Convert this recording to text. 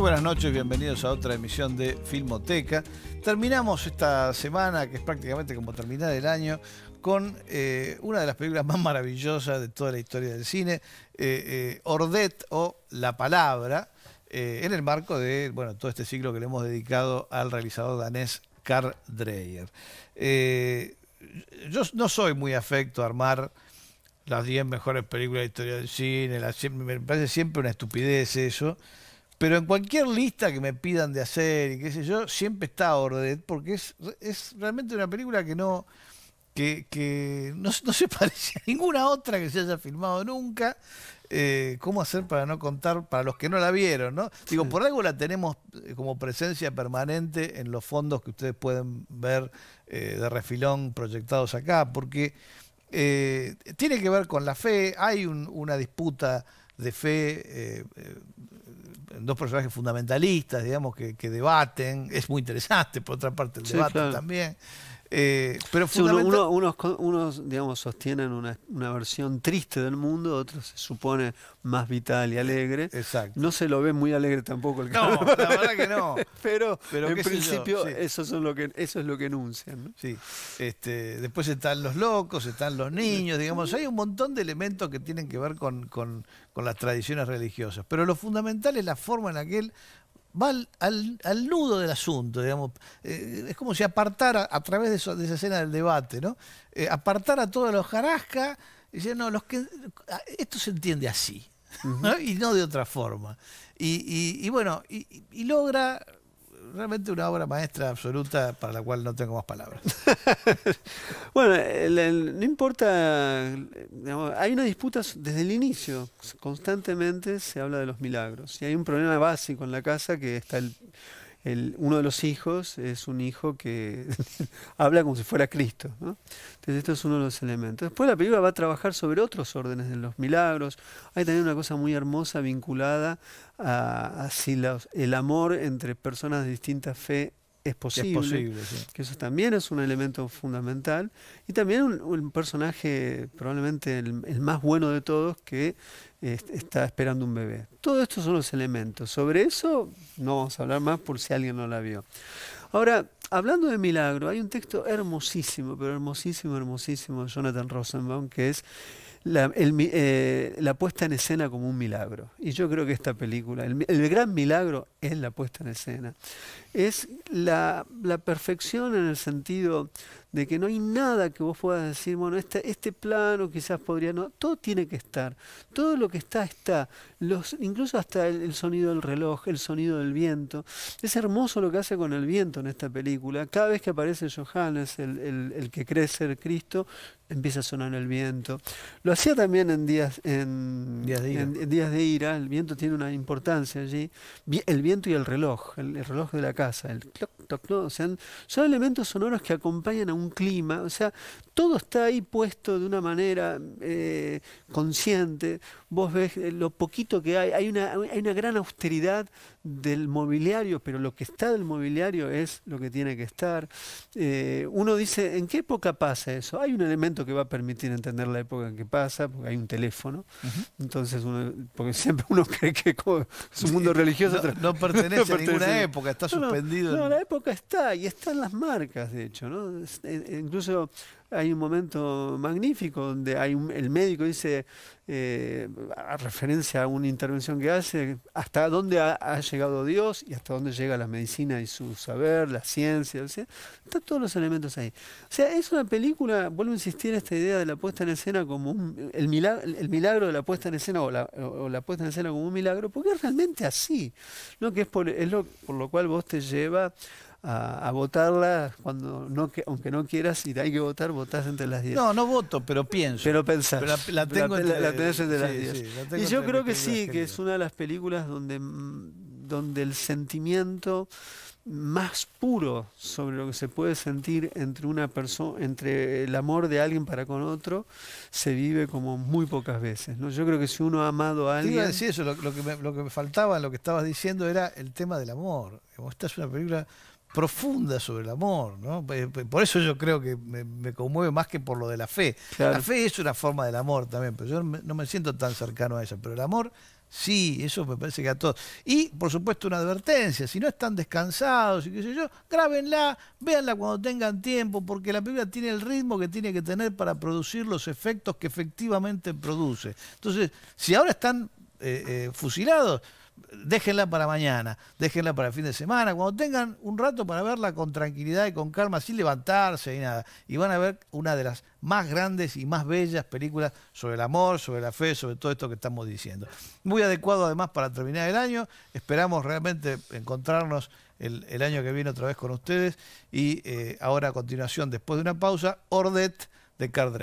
buenas noches, bienvenidos a otra emisión de Filmoteca. Terminamos esta semana, que es prácticamente como terminar el año, con eh, una de las películas más maravillosas de toda la historia del cine, eh, eh, Ordet o La Palabra, en el marco de bueno, todo este ciclo que le hemos dedicado al realizador danés Carl Dreyer. yo no soy muy afecto a armar las 10 mejores películas de la historia del cine, me parece siempre una estupidez eso. Pero en cualquier lista que me pidan de hacer y qué sé yo, siempre está orden porque es, realmente una película que no, que, no, se parece a ninguna otra que se haya filmado nunca. Eh, ¿Cómo hacer para no contar, para los que no la vieron? Digo, por algo la tenemos eh, como presencia permanente en los fondos que ustedes pueden ver eh, de refilón proyectados acá, porque tiene que ver con la fe, hay una disputa de fe dos personajes fundamentalistas, digamos, que, debaten. Es muy interesante, por otra parte, el debate también. Eh, pero unos, unos, digamos, sostienen una, versión triste del mundo, otros se supone más vital y alegre. Exacto. No se lo ve muy alegre tampoco el No, la verdad que no. pero, en principio eso, lo que, eso es lo que enuncian. ¿no? Este, después están los locos, están los niños, digamos, hay un montón de elementos que tienen que ver con, con las tradiciones religiosas. Pero lo fundamental es la forma en la que él va al, nudo del asunto, digamos. Eh, es como si apartara, a través de, esa escena del debate, ¿no? Eh, apartara a todos los jarasca y no, los que, esto se entiende así, ¿no? y no de otra forma. Y, bueno, y logra realmente una obra maestra absoluta para la cual no tengo más palabras. bueno, no importa, hay una disputa desde el inicio, constantemente se habla de los milagros y hay un problema básico en la casa que está el uno de los hijos es un hijo que habla como si fuera Cristo. Entonces, esto es uno de los elementos. Después la película va a trabajar sobre otros órdenes de los milagros. Hay también una cosa muy hermosa vinculada a, si el amor entre personas de distinta fe es posible. Que eso también es un elemento fundamental. Y también un, personaje, probablemente el, más bueno de todos, que está esperando un bebé. todos estos son los elementos. Sobre eso no vamos a hablar más por si alguien no la vio. Ahora, hablando de milagro, hay un texto hermosísimo, pero hermosísimo, hermosísimo de Jonathan Rosenbaum, que es la, eh, la, puesta en escena como un milagro. Y yo creo que esta película, el, el gran milagro es la puesta en escena. Es la, la perfección en el sentido de que no hay nada que vos puedas decir, bueno, este, este plano quizás podría no, todo tiene que estar, todo lo que está está, los, incluso hasta el, sonido del reloj, el sonido del viento, es hermoso lo que hace con el viento en esta película, cada vez que aparece Johannes, el, que cree ser Cristo, empieza a sonar el viento, lo hacía también en días, en, días de, ira. el viento tiene una importancia allí, el viento y el reloj, el, reloj de la casa, el son elementos sonoros que acompañan a un clima, o sea, todo está ahí puesto de una manera eh, consciente, vos ves eh, lo poquito que hay, hay una, hay una gran austeridad del mobiliario, pero lo que está del mobiliario es lo que tiene que estar. Eh, uno dice, ¿en qué época pasa eso? Hay un elemento que va a permitir entender la época en que pasa, porque hay un teléfono. Entonces, porque siempre uno cree que su mundo religioso... No, pertenece a ninguna época, está suspendido. No, la época está, y están las marcas, de hecho. ¿no? Eh, incluso hay un momento magnífico donde hay el médico dice, eh, a referencia a una intervención que hace, hasta dónde ha, llegado Dios y hasta dónde llega la medicina y su saber, la ciencia, están todos los elementos ahí. O sea, es una película, vuelvo a insistir, esta idea de la puesta en escena como un, el, milagro, el milagro de la puesta en escena o la, puesta en escena como un milagro, porque es realmente así, ¿no? que es, por, es lo, por lo cual vos te lleva a, votarla, cuando no, aunque no quieras, y hay que votar, votás entre las 10. No, no voto, pero pienso. Pero pensás. la, tengo entre, las 10. y yo creo que sí, que es una de las películas donde, mm, donde el sentimiento más puro sobre lo que se puede sentir entre una persona, entre el amor de alguien para con otro, se vive como muy pocas veces. ¿no? Yo creo que si uno ha amado a alguien. eso, lo, que lo, que me, faltaba, lo que estabas diciendo era el tema del amor. Esta es una película profunda sobre el amor, ¿no? Por eso yo creo que me, conmueve más que por lo de la fe. La fe es una forma del amor también, pero yo no me siento tan cercano a eso. pero el amor Sí, eso me parece que a todos. Y, por supuesto, una advertencia. Si no están descansados y qué sé yo, grábenla, véanla cuando tengan tiempo, porque la película tiene el ritmo que tiene que tener para producir los efectos que efectivamente produce. Entonces, si ahora están eh, eh, fusilados, déjenla para mañana, déjenla para el fin de semana, cuando tengan un rato para verla con tranquilidad y con calma, sin levantarse y nada. Y van a ver una de las más grandes y más bellas películas sobre el amor, sobre la fe, sobre todo esto que estamos diciendo. Muy adecuado además para terminar el año. Esperamos realmente encontrarnos el, año que viene otra vez con ustedes. Y eh, ahora a continuación, después de una pausa, Ordet de Carl